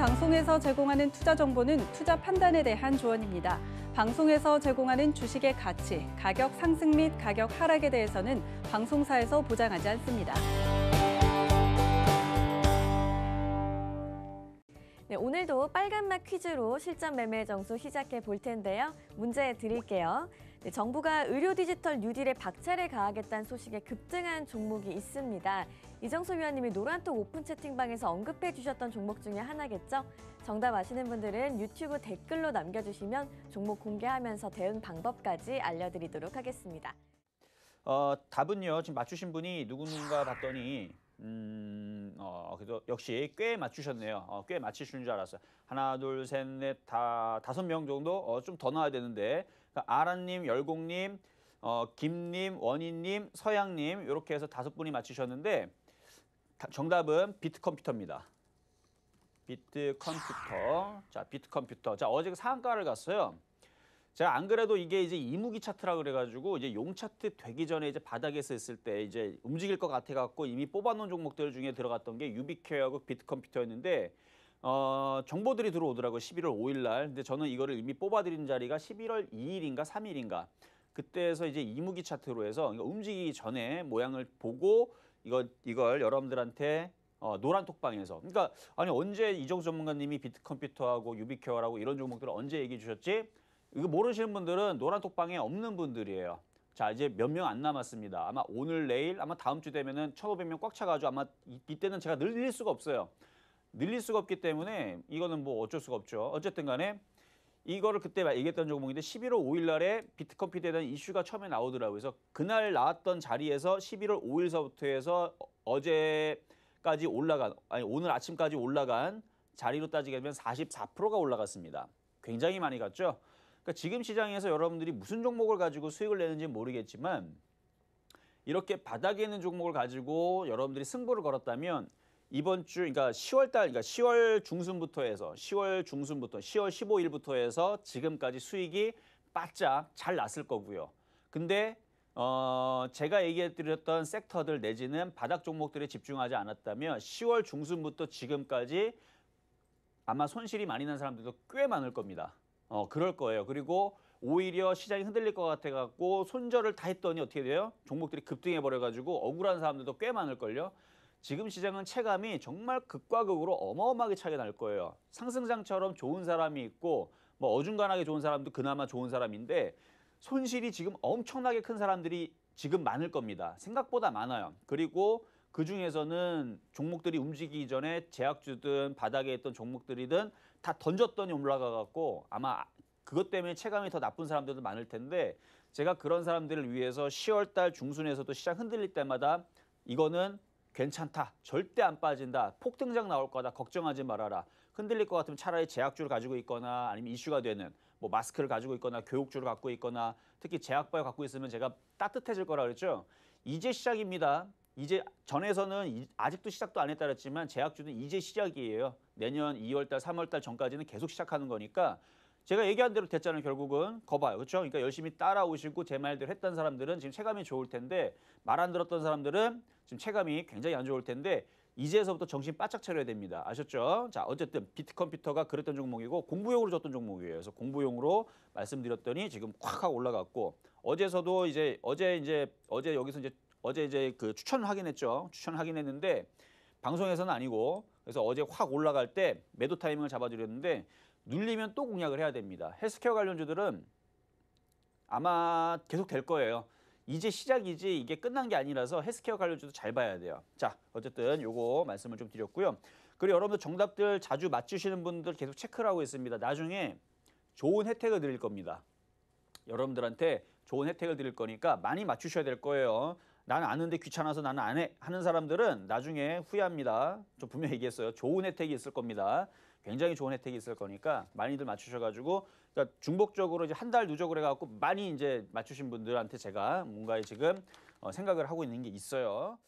방송에서 제공하는 투자 정보는 투자 판단에 대한 조언입니다. 방송에서 제공하는 주식의 가치, 가격 상승 및 가격 하락에 대해서는 방송사에서 보장하지 않습니다. 네, 오늘도 빨간맛 퀴즈로 실전 매매 정수 시작해 볼 텐데요. 문제 드릴게요. 네, 정부가 의료 디지털 뉴딜에 박차를 가하겠다는 소식에 급등한 종목이 있습니다. 이정수 위원님이 노란톡 오픈 채팅방에서 언급해 주셨던 종목 중에 하나겠죠? 정답 아시는 분들은 유튜브 댓글로 남겨주시면 종목 공개하면서 대응 방법까지 알려드리도록 하겠습니다. 어, 답은요. 지금 맞추신 분이 누군가 봤더니 음, 어, 그래도 역시 꽤 맞추셨네요. 어, 꽤 맞추시는 줄 알았어요. 하나, 둘, 셋, 넷, 다 다섯 명 정도 어, 좀더 나와야 되는데 그러니까 아란님, 열공님, 어, 김님, 원희님, 서양님 이렇게 해서 다섯 분이 맞히셨는데 정답은 비트 컴퓨터입니다. 비트 컴퓨터. 자, 비트 컴퓨터. 자, 어제 그 상가를 갔어요. 제가 안 그래도 이게 이제 이무기 차트라 그래가지고 이제 용 차트 되기 전에 이제 바닥에서 있을 때 이제 움직일 것 같아갖고 이미 뽑아놓은 종목들 중에 들어갔던 게 유비케어하고 비트컴퓨터였는데 어, 정보들이 들어오더라고요. 11월 5일 날. 근데 저는 이거를 이미 뽑아드린 자리가 11월 2일인가 3일인가. 그때에서 이제 이무기 차트로 해서 움직이기 전에 모양을 보고 이거, 이걸 여러분들한테 어, 노란 톡방에서 그러니까 아니 언제 이정 전문가님이 비트컴퓨터하고 유비케어라고 이런 종목들을 언제 얘기해 주셨지? 이거 모르시는 분들은 노란 톡방에 없는 분들이에요. 자 이제 몇 명 안 남았습니다. 아마 오늘 내일 아마 다음 주 되면은 1,500명 꽉 차가지고 아마 이, 이때는 제가 늘릴 수가 없어요. 늘릴 수가 없기 때문에 이거는 뭐 어쩔 수가 없죠. 어쨌든 간에 이거를 그때 얘기했던 종목인데 11월 5일 날에 비트커피에 대한 이슈가 처음에 나오더라고요. 그래서 그날 나왔던 자리에서 11월 5일서부터 해서 어제까지 올라간, 아니 오늘 아침까지 올라간 자리로 따지게 되면 44%가 올라갔습니다. 굉장히 많이 갔죠. 그러니까 지금 시장에서 여러분들이 무슨 종목을 가지고 수익을 내는지 모르겠지만 이렇게 바닥에 있는 종목을 가지고 여러분들이 승부를 걸었다면 이번 주 그러니까 10월 달 그러니까 10월 중순부터 해서 10월 중순부터 10월 15일부터 해서 지금까지 수익이 바짝 잘 났을 거고요. 근데 어 제가 얘기해 드렸던 섹터들 내지는 바닥 종목들에 집중하지 않았다면 10월 중순부터 지금까지 아마 손실이 많이 난 사람들도 꽤 많을 겁니다. 어 그럴 거예요. 그리고 오히려 시장이 흔들릴 것 같아 갖고 손절을 다 했더니 어떻게 돼요? 종목들이 급등해 버려 가지고 억울한 사람들도 꽤 많을 걸요. 지금 시장은 체감이 정말 극과 극으로 어마어마하게 차이가 날 거예요. 상승장처럼 좋은 사람이 있고 뭐 어중간하게 좋은 사람도 그나마 좋은 사람인데 손실이 지금 엄청나게 큰 사람들이 지금 많을 겁니다. 생각보다 많아요. 그리고 그 중에서는 종목들이 움직이기 전에 제약주든 바닥에 있던 종목들이든 다 던졌더니 올라가갖고 아마 그것 때문에 체감이 더 나쁜 사람들도 많을 텐데 제가 그런 사람들을 위해서 10월 달 중순에서도 시장 흔들릴 때마다 이거는 괜찮다. 절대 안 빠진다. 폭등장 나올 거다. 걱정하지 말아라. 흔들릴 것 같으면 차라리 제약주를 가지고 있거나 아니면 이슈가 되는 뭐 마스크를 가지고 있거나 교육주를 갖고 있거나 특히 제약발 갖고 있으면 제가 따뜻해질 거라 그랬죠. 이제 시작입니다. 이제 전에서는 아직도 시작도 안 했다 그랬지만 제약주는 이제 시작이에요. 내년 2월달, 3월달 전까지는 계속 시작하는 거니까 제가 얘기한 대로 됐잖아요. 결국은 거봐요. 그렇죠? 그러니까 열심히 따라오시고 제 말대로 했던 사람들은 지금 체감이 좋을 텐데 말 안 들었던 사람들은 지금 체감이 굉장히 안 좋을 텐데 이제서부터 정신 바짝 차려야 됩니다. 아셨죠? 자, 어쨌든 비트컴퓨터가 그랬던 종목이고 공부용으로 줬던 종목이에요. 그래서 공부용으로 말씀드렸더니 지금 확하 올라갔고 어제서도 이제 어제 이제 어제 여기서 이제 어제 이제 그 추천을 하긴 했죠. 추천을 하긴 했는데 방송에서는 아니고 그래서 어제 확 올라갈 때 매도 타이밍을 잡아드렸는데 눌리면 또 공략을 해야 됩니다. 헬스케어 관련주들은 아마 계속 될 거예요. 이제 시작이지 이게 끝난 게 아니라서 헬스케어 관련주도 잘 봐야 돼요. 자, 어쨌든 요거 말씀을 좀 드렸고요. 그리고 여러분들 정답들 자주 맞추시는 분들 계속 체크를 하고 있습니다. 나중에 좋은 혜택을 드릴 겁니다. 여러분들한테 좋은 혜택을 드릴 거니까 많이 맞추셔야 될 거예요. 나는 아는데 귀찮아서 나는 안 해 하는 사람들은 나중에 후회합니다. 저 분명히 얘기했어요. 좋은 혜택이 있을 겁니다. 굉장히 좋은 혜택이 있을 거니까 많이들 맞추셔가지고 그러니까 중복적으로 이제 한 달 누적을 해갖고 많이 이제 맞추신 분들한테 제가 뭔가 지금 어, 생각을 하고 있는 게 있어요.